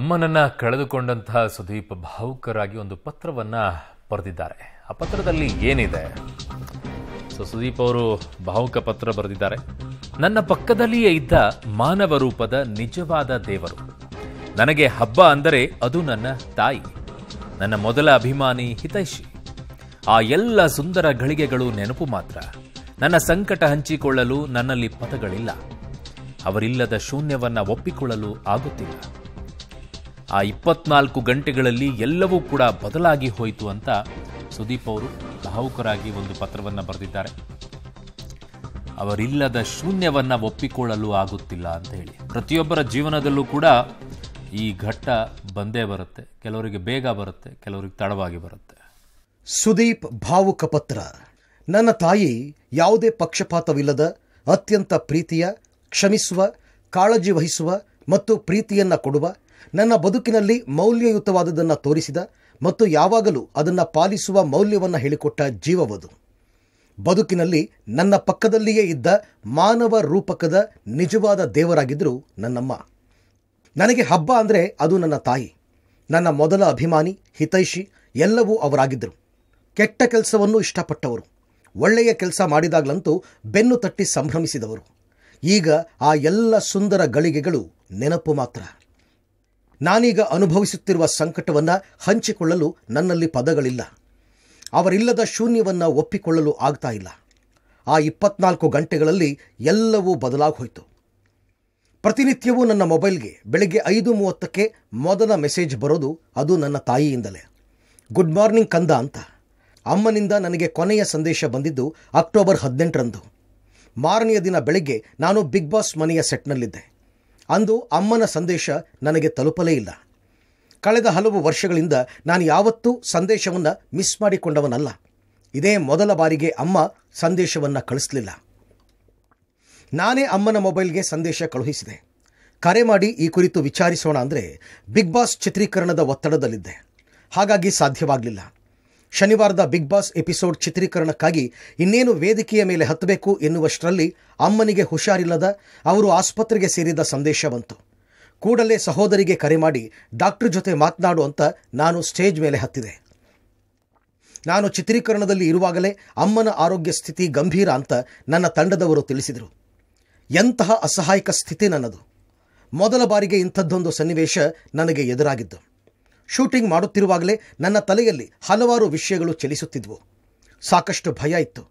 ಅಮ್ಮನನ್ನು ಕಳೆದುಕೊಂಡಂತಹ ಸುದೀಪ್ ಭಾವುಕರಾಗಿ ಒಂದು ಪತ್ರವನ್ನು ಬರೆದಿದ್ದಾರೆ ಆ ಪತ್ರದಲ್ಲಿ ಏನಿದೆ ಸೊ ಸುದೀಪ್ ಅವರು ಭಾವುಕ ಪತ್ರ ಬರೆದಿದ್ದಾರೆ ನನ್ನ ಪಕ್ಕದಲ್ಲಿಯೇ ಇದ್ದ ಮಾನವ ರೂಪದ ನಿಜವಾದ ದೇವರು ನನಗೆ ಹಬ್ಬ ಅಂದರೆ ಅದು ನನ್ನ ತಾಯಿ ನನ್ನ ಮೊದಲ ಅಭಿಮಾನಿ ಹಿತೈಷಿ ಆ ಎಲ್ಲ ಸುಂದರ ಗಳಿಗೆಗಳು ನೆನಪು ಮಾತ್ರ ನನ್ನ ಸಂಕಟ ಹಂಚಿಕೊಳ್ಳಲು ನನ್ನಲ್ಲಿ ಪದಗಳಿಲ್ಲ ಅವರಿಲ್ಲದ ಶೂನ್ಯವನ್ನು ಒಪ್ಪಿಕೊಳ್ಳಲು ಆಗುತ್ತಿಲ್ಲ ಆ ಇಪ್ಪತ್ನಾಲ್ಕು ಗಂಟೆಗಳಲ್ಲಿ ಎಲ್ಲವೂ ಕೂಡ ಬದಲಾಗಿ ಹೋಯಿತು ಅಂತ ಸುದೀಪ್ ಅವರು ಭಾವುಕರಾಗಿ ಒಂದು ಪತ್ರವನ್ನು ಬರೆದಿದ್ದಾರೆ ಅವರಿಲ್ಲದ ಶೂನ್ಯವನ್ನು ಒಪ್ಪಿಕೊಳ್ಳಲು ಆಗುತ್ತಿಲ್ಲ ಅಂತ ಹೇಳಿ ಪ್ರತಿಯೊಬ್ಬರ ಜೀವನದಲ್ಲೂ ಕೂಡ ಈ ಘಟ್ಟ ಬಂದೇ ಬರುತ್ತೆ ಕೆಲವರಿಗೆ ಬೇಗ ಬರುತ್ತೆ ಕೆಲವರಿಗೆ ತಡವಾಗಿ ಬರುತ್ತೆ ಸುದೀಪ್ ಭಾವುಕ ಪತ್ರ ನನ್ನ ತಾಯಿ ಯಾವುದೇ ಪಕ್ಷಪಾತವಿಲ್ಲದ ಅತ್ಯಂತ ಪ್ರೀತಿಯ ಕ್ಷಮಿಸುವ ಕಾಳಜಿ ವಹಿಸುವ ಮತ್ತು ಪ್ರೀತಿಯನ್ನು ಕೊಡುವ ನನ್ನ ಬದುಕಿನಲ್ಲಿ ಮೌಲ್ಯಯುತವಾದದನ್ನು ತೋರಿಸಿದ ಮತ್ತು ಯಾವಾಗಲೂ ಅದನ್ನು ಪಾಲಿಸುವ ಮೌಲ್ಯವನ್ನು ಹೇಳಿಕೊಟ್ಟ ಜೀವವದು ಬದುಕಿನಲ್ಲಿ ನನ್ನ ಪಕ್ಕದಲ್ಲಿಯೇ ಇದ್ದ ಮಾನವ ರೂಪಕದ ನಿಜವಾದ ದೇವರಾಗಿದ್ದರು ನನ್ನಮ್ಮ ನನಗೆ ಹಬ್ಬ ಅಂದರೆ ಅದು ನನ್ನ ತಾಯಿ ನನ್ನ ಮೊದಲ ಅಭಿಮಾನಿ ಹಿತೈಷಿ ಎಲ್ಲವೂ ಅವರಾಗಿದ್ದರು ಕೆಟ್ಟ ಕೆಲಸವನ್ನು ಇಷ್ಟಪಟ್ಟವರು ಒಳ್ಳೆಯ ಕೆಲಸ ಮಾಡಿದಾಗಲಂತೂ ಬೆನ್ನು ತಟ್ಟಿ ಸಂಭ್ರಮಿಸಿದವರು ಈಗ ಆ ಎಲ್ಲ ಸುಂದರ ಗಳಿಗೆಗಳು ನೆನಪು ಮಾತ್ರ ನಾನೀಗ ಅನುಭವಿಸುತ್ತಿರುವ ಸಂಕಟವನ್ನು ಹಂಚಿಕೊಳ್ಳಲು ನನ್ನಲ್ಲಿ ಪದಗಳಿಲ್ಲ ಅವರಿಲ್ಲದ ಶೂನ್ಯವನ್ನು ಒಪ್ಪಿಕೊಳ್ಳಲು ಆಗ್ತಾ ಇಲ್ಲ ಆ ಇಪ್ಪತ್ನಾಲ್ಕು ಗಂಟೆಗಳಲ್ಲಿ ಎಲ್ಲವೂ ಬದಲಾಗಿ ಪ್ರತಿನಿತ್ಯವೂ ನನ್ನ ಮೊಬೈಲ್ಗೆ ಬೆಳಗ್ಗೆ ಐದು ಮೂವತ್ತಕ್ಕೆ ಮೊದಲ ಮೆಸೇಜ್ ಬರೋದು ಅದು ನನ್ನ ತಾಯಿಯಿಂದಲೇ ಗುಡ್ ಮಾರ್ನಿಂಗ್ ಕಂದ ಅಂತ ಅಮ್ಮನಿಂದ ನನಗೆ ಕೊನೆಯ ಸಂದೇಶ ಬಂದಿದ್ದು ಅಕ್ಟೋಬರ್ ಹದಿನೆಂಟರಂದು ಮಾರನೆಯ ದಿನ ಬೆಳಗ್ಗೆ ನಾನು ಬಿಗ್ ಬಾಸ್ ಮನೆಯ ಸೆಟ್ನಲ್ಲಿದ್ದೆ ಅಂದು ಅಮ್ಮನ ಸಂದೇಶ ನನಗೆ ತಲುಪಲೇ ಇಲ್ಲ ಕಳೆದ ಹಲವು ವರ್ಷಗಳಿಂದ ನಾನು ಯಾವತ್ತೂ ಸಂದೇಶವನ್ನು ಮಿಸ್ ಮಾಡಿಕೊಂಡವನಲ್ಲ ಇದೇ ಮೊದಲ ಬಾರಿಗೆ ಅಮ್ಮ ಸಂದೇಶವನ್ನು ಕಳಿಸಲಿಲ್ಲ ನಾನೇ ಅಮ್ಮನ ಮೊಬೈಲ್ಗೆ ಸಂದೇಶ ಕಳುಹಿಸಿದೆ ಕರೆ ಮಾಡಿ ಈ ಕುರಿತು ವಿಚಾರಿಸೋಣ ಅಂದರೆ ಬಿಗ್ ಬಾಸ್ ಚಿತ್ರೀಕರಣದ ಒತ್ತಡದಲ್ಲಿದ್ದೆ ಹಾಗಾಗಿ ಸಾಧ್ಯವಾಗಲಿಲ್ಲ ಶನಿವಾರದ ಬಿಗ್ ಬಾಸ್ ಎಪಿಸೋಡ್ ಚಿತ್ರೀಕರಣಕ್ಕಾಗಿ ಇನ್ನೇನು ವೇದಿಕೆಯ ಮೇಲೆ ಹತ್ತಬೇಕು ಎನ್ನುವಷ್ಟರಲ್ಲಿ ಅಮ್ಮನಿಗೆ ಹುಷಾರಿಲ್ಲದ ಅವರು ಆಸ್ಪತ್ರೆಗೆ ಸೇರಿದ ಸಂದೇಶ ಬಂತು ಕೂಡಲೇ ಸಹೋದರಿಗೆ ಕರೆ ಮಾಡಿ ಡಾಕ್ಟರ್ ಜೊತೆ ಮಾತನಾಡು ಅಂತ ನಾನು ಸ್ಟೇಜ್ ಮೇಲೆ ಹತ್ತಿದೆ ನಾನು ಚಿತ್ರೀಕರಣದಲ್ಲಿ ಇರುವಾಗಲೇ ಅಮ್ಮನ ಆರೋಗ್ಯ ಸ್ಥಿತಿ ಗಂಭೀರ ಅಂತ ನನ್ನ ತಂಡದವರು ತಿಳಿಸಿದರು ಎಂತಹ ಅಸಹಾಯಕ ಸ್ಥಿತಿ ನನ್ನದು ಮೊದಲ ಬಾರಿಗೆ ಇಂಥದ್ದೊಂದು ಸನ್ನಿವೇಶ ನನಗೆ ಎದುರಾಗಿದ್ದು ಶೂಟಿಂಗ್ ಮಾಡುತ್ತಿರುವಾಗಲೇ ನನ್ನ ತಲೆಯಲ್ಲಿ ಹಲವಾರು ವಿಷಯಗಳು ಚಲಿಸುತ್ತಿದ್ವು ಸಾಕಷ್ಟು ಭಯ ಇತ್ತು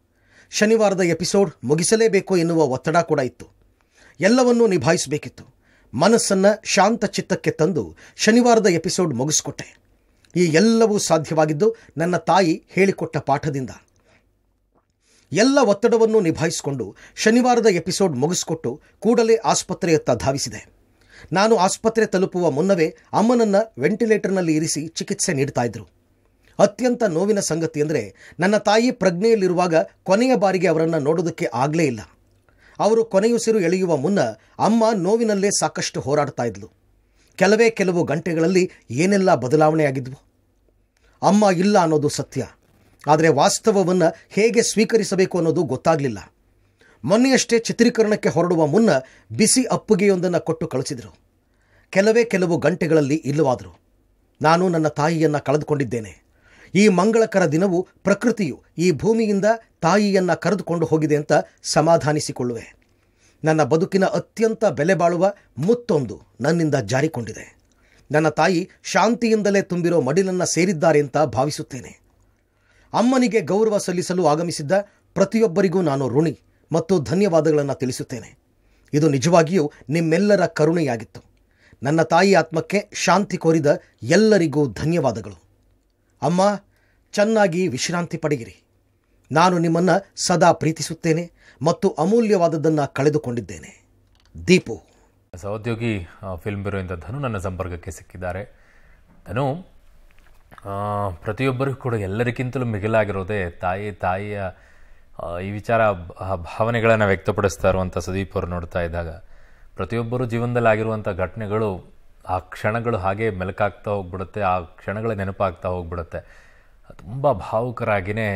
ಶನಿವಾರದ ಎಪಿಸೋಡ್ ಮುಗಿಸಲೇಬೇಕು ಎನ್ನುವ ಒತ್ತಡ ಕೂಡ ಇತ್ತು ಎಲ್ಲವನ್ನೂ ನಿಭಾಯಿಸಬೇಕಿತ್ತು ಮನಸ್ಸನ್ನು ಶಾಂತ ಚಿತ್ತಕ್ಕೆ ತಂದು ಶನಿವಾರದ ಎಪಿಸೋಡ್ ಮುಗಿಸ್ಕೊಟ್ಟೆ ಈ ಎಲ್ಲವೂ ಸಾಧ್ಯವಾಗಿದ್ದು ನನ್ನ ತಾಯಿ ಹೇಳಿಕೊಟ್ಟ ಪಾಠದಿಂದ ಎಲ್ಲ ಒತ್ತಡವನ್ನು ನಿಭಾಯಿಸಿಕೊಂಡು ಶನಿವಾರದ ಎಪಿಸೋಡ್ ಮುಗಿಸಿಕೊಟ್ಟು ಕೂಡಲೇ ಆಸ್ಪತ್ರೆಯತ್ತ ಧಾವಿಸಿದೆ ನಾನು ಆಸ್ಪತ್ರೆ ತಲುಪುವ ಮುನ್ನವೇ ಅಮ್ಮನನ್ನು ವೆಂಟಿಲೇಟರ್ನಲ್ಲಿ ಇರಿಸಿ ಚಿಕಿತ್ಸೆ ನೀಡ್ತಾ ಇದ್ರು ಅತ್ಯಂತ ನೋವಿನ ಸಂಗತಿ ಅಂದರೆ ನನ್ನ ತಾಯಿ ಪ್ರಜ್ಞೆಯಲ್ಲಿರುವಾಗ ಕೊನೆಯ ಬಾರಿಗೆ ಅವರನ್ನು ನೋಡೋದಕ್ಕೆ ಆಗಲೇ ಇಲ್ಲ ಅವರು ಕೊನೆಯುಸಿರು ಎಳೆಯುವ ಮುನ್ನ ಅಮ್ಮ ನೋವಿನಲ್ಲೇ ಸಾಕಷ್ಟು ಹೋರಾಡ್ತಾ ಇದ್ಲು ಕೆಲವೇ ಕೆಲವು ಗಂಟೆಗಳಲ್ಲಿ ಏನೆಲ್ಲ ಬದಲಾವಣೆಯಾಗಿದ್ವು ಅಮ್ಮ ಇಲ್ಲ ಅನ್ನೋದು ಸತ್ಯ ಆದರೆ ವಾಸ್ತವವನ್ನು ಹೇಗೆ ಸ್ವೀಕರಿಸಬೇಕು ಅನ್ನೋದು ಗೊತ್ತಾಗಲಿಲ್ಲ ಮೊನ್ನೆಯಷ್ಟೇ ಚಿತ್ರೀಕರಣಕ್ಕೆ ಹೊರಡುವ ಮುನ್ನ ಬಿಸಿ ಅಪ್ಪುಗೆಯೊಂದನ್ನು ಕೊಟ್ಟು ಕಳಿಸಿದರು ಕೆಲವೇ ಕೆಲವು ಗಂಟೆಗಳಲ್ಲಿ ಇಲ್ಲವಾದರು ನಾನು ನನ್ನ ತಾಯಿಯನ್ನು ಕಳೆದುಕೊಂಡಿದ್ದೇನೆ ಈ ಮಂಗಳಕರ ದಿನವು ಪ್ರಕೃತಿಯು ಈ ಭೂಮಿಯಿಂದ ತಾಯಿಯನ್ನು ಕರೆದುಕೊಂಡು ಹೋಗಿದೆ ಅಂತ ಸಮಾಧಾನಿಸಿಕೊಳ್ಳುವೆ ನನ್ನ ಬದುಕಿನ ಅತ್ಯಂತ ಬೆಲೆ ಬಾಳುವ ಮುತ್ತೊಂದು ನನ್ನಿಂದ ಜಾರಿಕೊಂಡಿದೆ ನನ್ನ ತಾಯಿ ಶಾಂತಿಯಿಂದಲೇ ತುಂಬಿರೋ ಮಡಿಲನ್ನು ಸೇರಿದ್ದಾರೆ ಅಂತ ಭಾವಿಸುತ್ತೇನೆ ಅಮ್ಮನಿಗೆ ಗೌರವ ಸಲ್ಲಿಸಲು ಆಗಮಿಸಿದ್ದ ಪ್ರತಿಯೊಬ್ಬರಿಗೂ ನಾನು ಋಣಿ ಮತ್ತು ಧನ್ಯವಾದಗಳನ್ನು ತಿಳಿಸುತ್ತೇನೆ ಇದು ನಿಜವಾಗಿಯೂ ನಿಮ್ಮೆಲ್ಲರ ಕರುಣೆಯಾಗಿತ್ತು ನನ್ನ ತಾಯಿ ಆತ್ಮಕ್ಕೆ ಶಾಂತಿ ಕೋರಿದ ಎಲ್ಲರಿಗೂ ಧನ್ಯವಾದಗಳು ಅಮ್ಮ ಚೆನ್ನಾಗಿ ವಿಶ್ರಾಂತಿ ಪಡೆಯಿರಿ ನಾನು ನಿಮ್ಮನ್ನು ಸದಾ ಪ್ರೀತಿಸುತ್ತೇನೆ ಮತ್ತು ಅಮೂಲ್ಯವಾದದ್ದನ್ನು ಕಳೆದುಕೊಂಡಿದ್ದೇನೆ ದೀಪು ಸಹೋದ್ಯೋಗಿ ಫಿಲ್ಮ್ ಬ್ಯೂರೋಯಿಂದ ಧನು ನನ್ನ ಸಂಪರ್ಕಕ್ಕೆ ಸಿಕ್ಕಿದ್ದಾರೆ ಧನು ಪ್ರತಿಯೊಬ್ಬರಿಗೂ ಕೂಡ ಎಲ್ಲರಿಗಿಂತಲೂ ಮಿಗಿಲಾಗಿರೋದೇ ತಾಯಿ ತಾಯಿಯ ಈ ವಿಚಾರ ಭಾವನೆಗಳನ್ನು ವ್ಯಕ್ತಪಡಿಸ್ತಾ ಇರುವಂಥ ಸುದೀಪ್ ಅವರು ನೋಡ್ತಾ ಇದ್ದಾಗ ಪ್ರತಿಯೊಬ್ಬರು ಜೀವನದಲ್ಲಿ ಆಗಿರುವಂಥ ಘಟನೆಗಳು ಆ ಕ್ಷಣಗಳು ಹಾಗೆ ಮೆಲುಕಾಗ್ತಾ ಹೋಗ್ಬಿಡುತ್ತೆ ಆ ಕ್ಷಣಗಳ ನೆನಪಾಗ್ತಾ ಹೋಗ್ಬಿಡುತ್ತೆ ತುಂಬ ಭಾವುಕರಾಗಿಯೇ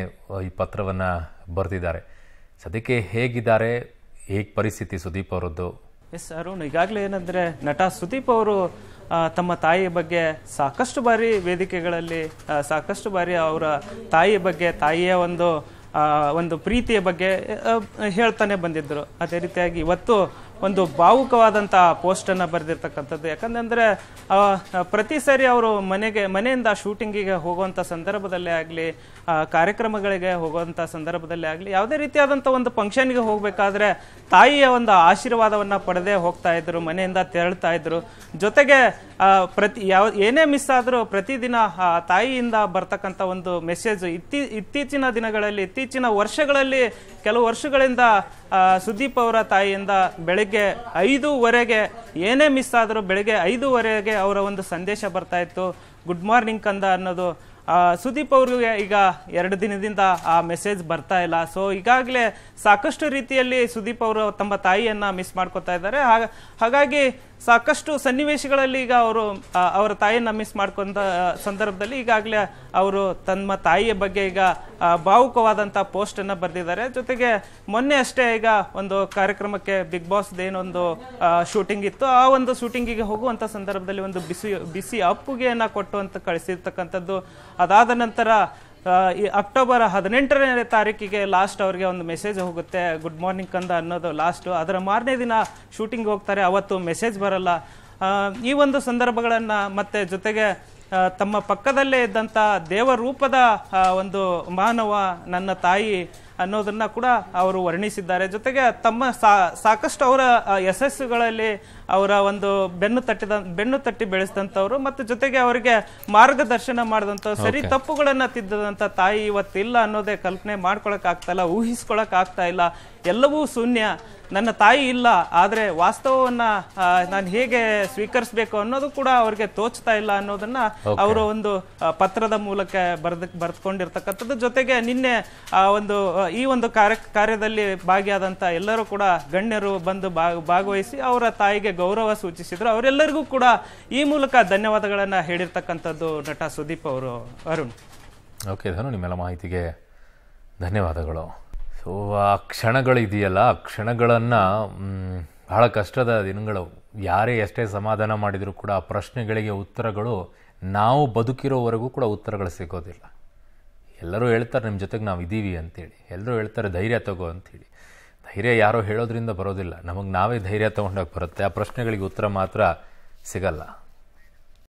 ಈ ಪತ್ರವನ್ನು ಬರೆದಿದ್ದಾರೆ ಸದ್ಯಕ್ಕೆ ಹೇಗಿದ್ದಾರೆ ಹೇಗೆ ಪರಿಸ್ಥಿತಿ ಸುದೀಪ್ ಅವರದ್ದು ಎಸ್ ಅರುಣ್ ಈಗಾಗಲೇ ಏನಂದರೆ ನಟ ಸುದೀಪ್ ಅವರು ತಮ್ಮ ತಾಯಿಯ ಬಗ್ಗೆ ಸಾಕಷ್ಟು ಬಾರಿ ವೇದಿಕೆಗಳಲ್ಲಿ ಸಾಕಷ್ಟು ಬಾರಿ ಅವರ ತಾಯಿಯ ಬಗ್ಗೆ ತಾಯಿಯ ಒಂದು ಒಂದು ಪ್ರೀತಿಯ ಬಗ್ಗೆ ಹೇಳ್ತಾನೆ ಬಂದಿದ್ದರು ಅದೇ ರೀತಿಯಾಗಿ ಇವತ್ತು ಒಂದು ಭಾವುಕವಾದಂಥ ಪೋಸ್ಟನ್ನು ಬರೆದಿರ್ತಕ್ಕಂಥದ್ದು ಯಾಕಂದರೆ ಪ್ರತಿ ಸರಿ ಅವರು ಮನೆಗೆ ಮನೆಯಿಂದ ಶೂಟಿಂಗಿಗೆ ಹೋಗುವಂಥ ಸಂದರ್ಭದಲ್ಲೇ ಆಗಲಿ ಕಾರ್ಯಕ್ರಮಗಳಿಗೆ ಹೋಗುವಂಥ ಸಂದರ್ಭದಲ್ಲೇ ಆಗಲಿ ಯಾವುದೇ ರೀತಿಯಾದಂಥ ಒಂದು ಫಂಕ್ಷನ್ಗೆ ಹೋಗಬೇಕಾದ್ರೆ ತಾಯಿಯ ಒಂದು ಆಶೀರ್ವಾದವನ್ನು ಪಡೆದೇ ಹೋಗ್ತಾ ಇದ್ದರು ಮನೆಯಿಂದ ತೆರಳ್ತಾ ಇದ್ರು ಜೊತೆಗೆ ಪ್ರತಿ ಯಾವ ಏನೇ ಮಿಸ್ ಆದರೂ ಪ್ರತಿದಿನ ತಾಯಿಯಿಂದ ಬರ್ತಕ್ಕಂಥ ಒಂದು ಮೆಸೇಜ್ ಇತ್ತೀ ಇತ್ತೀಚಿನ ದಿನಗಳಲ್ಲಿ ಇತ್ತೀಚಿನ ವರ್ಷಗಳಲ್ಲಿ ಕೆಲವು ವರ್ಷಗಳಿಂದ ಸುದೀಪ್ ಅವರ ತಾಯಿಯಿಂದ ಬೆಳಗ್ಗೆ ಐದೂವರೆಗೆ ಏನೇ ಮಿಸ್ ಆದರೂ ಬೆಳಗ್ಗೆ ಐದೂವರೆಗೆ ಅವರ ಒಂದು ಸಂದೇಶ ಬರ್ತಾ ಇತ್ತು ಗುಡ್ ಮಾರ್ನಿಂಗ್ ಕಂದ ಅನ್ನೋದು ಸುದೀಪ್ ಅವ್ರಿಗೆ ಈಗ ಎರಡು ದಿನದಿಂದ ಆ ಮೆಸೇಜ್ ಬರ್ತಾ ಇಲ್ಲ ಸೊ ಈಗಾಗಲೇ ಸಾಕಷ್ಟು ರೀತಿಯಲ್ಲಿ ಸುದೀಪ್ ಅವರು ತಮ್ಮ ತಾಯಿಯನ್ನು ಮಿಸ್ ಮಾಡ್ಕೋತಾ ಇದ್ದಾರೆ ಹಾಗಾಗಿ ಸಾಕಷ್ಟು ಸನ್ನಿವೇಶಗಳಲ್ಲಿ ಈಗ ಅವರು ಅವರ ತಾಯಿಯನ್ನ ಮಿಸ್ ಮಾಡ್ಕೊಂಡ ಸಂದರ್ಭದಲ್ಲಿ ಈಗಾಗಲೇ ಅವರು ತಮ್ಮ ತಾಯಿಯ ಬಗ್ಗೆ ಈಗ ಭಾವುಕವಾದಂಥ ಪೋಸ್ಟನ್ನು ಬರೆದಿದ್ದಾರೆ ಜೊತೆಗೆ ಮೊನ್ನೆ ಅಷ್ಟೇ ಈಗ ಒಂದು ಕಾರ್ಯಕ್ರಮಕ್ಕೆ ಬಿಗ್ ಬಾಸ್ ಏನೊಂದು ಶೂಟಿಂಗ್ ಇತ್ತು ಆ ಒಂದು ಶೂಟಿಂಗಿಗೆ ಹೋಗುವಂಥ ಸಂದರ್ಭದಲ್ಲಿ ಒಂದು ಬಿಸಿ ಬಿಸಿ ಅಪ್ಪುಗೆಯನ್ನು ಕೊಟ್ಟು ಅಂತ ಕಳಿಸಿರ್ತಕ್ಕಂಥದ್ದು ಅದಾದ ನಂತರ ಈ ಅಕ್ಟೋಬರ್ ಹದಿನೆಂಟನೇ ತಾರೀಕಿಗೆ ಲಾಸ್ಟ್ ಅವ್ರಿಗೆ ಒಂದು ಮೆಸೇಜ್ ಹೋಗುತ್ತೆ ಗುಡ್ ಮಾರ್ನಿಂಗ್ ಕಂದ ಅನ್ನೋದು ಲಾಸ್ಟು ಅದರ ಮಾರನೇ ದಿನ ಶೂಟಿಂಗ್ ಹೋಗ್ತಾರೆ ಅವತ್ತು ಮೆಸೇಜ್ ಬರಲ್ಲ ಈ ಒಂದು ಸಂದರ್ಭಗಳನ್ನು ಮತ್ತೆ ಜೊತೆಗೆ ತಮ್ಮ ಪಕ್ಕದಲ್ಲೇ ಇದ್ದಂಥ ದೇವರೂಪದ ಒಂದು ಮಾನವ ನನ್ನ ತಾಯಿ ಅನ್ನೋದನ್ನ ಕೂಡ ಅವರು ವರ್ಣಿಸಿದ್ದಾರೆ ಜೊತೆಗೆ ತಮ್ಮ ಸಾಕಷ್ಟು ಅವರ ಯಶಸ್ಸುಗಳಲ್ಲಿ ಅವರ ಒಂದು ಬೆನ್ನು ತಟ್ಟಿದ ಬೆನ್ನು ತಟ್ಟಿ ಬೆಳೆಸಿದಂಥವ್ರು ಮತ್ತು ಜೊತೆಗೆ ಅವರಿಗೆ ಮಾರ್ಗದರ್ಶನ ಮಾಡಿದಂಥ ಸರಿ ತಪ್ಪುಗಳನ್ನು ತಿದ್ದಂಥ ತಾಯಿ ಇವತ್ತಿಲ್ಲ ಅನ್ನೋದೇ ಕಲ್ಪನೆ ಮಾಡ್ಕೊಳಕ್ ಆಗ್ತಾ ಇಲ್ಲ ಊಹಿಸ್ಕೊಳಕ್ ಆಗ್ತಾ ಇಲ್ಲ ಎಲ್ಲವೂ ಶೂನ್ಯ ನನ್ನ ತಾಯಿ ಇಲ್ಲ ಆದರೆ ವಾಸ್ತವವನ್ನು ನಾನು ಹೇಗೆ ಸ್ವೀಕರಿಸಬೇಕು ಅನ್ನೋದು ಕೂಡ ಅವ್ರಿಗೆ ತೋಚ್ತಾ ಇಲ್ಲ ಅನ್ನೋದನ್ನ ಅವರು ಒಂದು ಪತ್ರದ ಮೂಲಕ ಬರೆದ ಬರೆದುಕೊಂಡಿರ್ತಕ್ಕಂಥದ್ದು ಜೊತೆಗೆ ನಿನ್ನೆ ಒಂದು ಈ ಒಂದು ಕಾರ್ಯ ಕಾರ್ಯದಲ್ಲಿ ಭಾಗಿಯಾದಂಥ ಎಲ್ಲರೂ ಕೂಡ ಗಣ್ಯರು ಬಂದು ಭಾಗವಹಿಸಿ ಅವರ ತಾಯಿಗೆ ಗೌರವ ಸೂಚಿಸಿದರು ಅವರೆಲ್ಲರಿಗೂ ಕೂಡ ಈ ಮೂಲಕ ಧನ್ಯವಾದಗಳನ್ನು ಹೇಳಿರ್ತಕ್ಕಂಥದ್ದು ನಟ ಸುದೀಪ್ ಅವರು ಅರುಣ್ ಓಕೆ ಧನು ನಿಮ್ಮೆಲ್ಲ ಮಾಹಿತಿಗೆ ಧನ್ಯವಾದಗಳು ಸೊ ಆ ಕ್ಷಣಗಳಿದೆಯಲ್ಲ ಆ ಕ್ಷಣಗಳನ್ನು ಬಹಳ ಕಷ್ಟದ ದಿನಗಳು ಯಾರೇ ಎಷ್ಟೇ ಸಮಾಧಾನ ಮಾಡಿದರೂ ಕೂಡ ಆ ಪ್ರಶ್ನೆಗಳಿಗೆ ಉತ್ತರಗಳು ನಾವು ಬದುಕಿರೋವರೆಗೂ ಕೂಡ ಉತ್ತರಗಳು ಸಿಗೋದಿಲ್ಲ ಎಲ್ಲರೂ ಹೇಳ್ತಾರೆ ನಿಮ್ಮ ಜೊತೆಗೆ ನಾವು ಇದ್ದೀವಿ ಅಂತೇಳಿ ಎಲ್ಲರೂ ಹೇಳ್ತಾರೆ ಧೈರ್ಯ ತಗೋ ಅಂತೇಳಿ ಧೈರ್ಯ ಯಾರೋ ಹೇಳೋದ್ರಿಂದ ಬರೋದಿಲ್ಲ ನಮಗೆ ನಾವೇ ಧೈರ್ಯ ತೊಗೊಂಡೋಗಿ ಬರುತ್ತೆ ಆ ಪ್ರಶ್ನೆಗಳಿಗೆ ಉತ್ತರ ಮಾತ್ರ ಸಿಗಲ್ಲ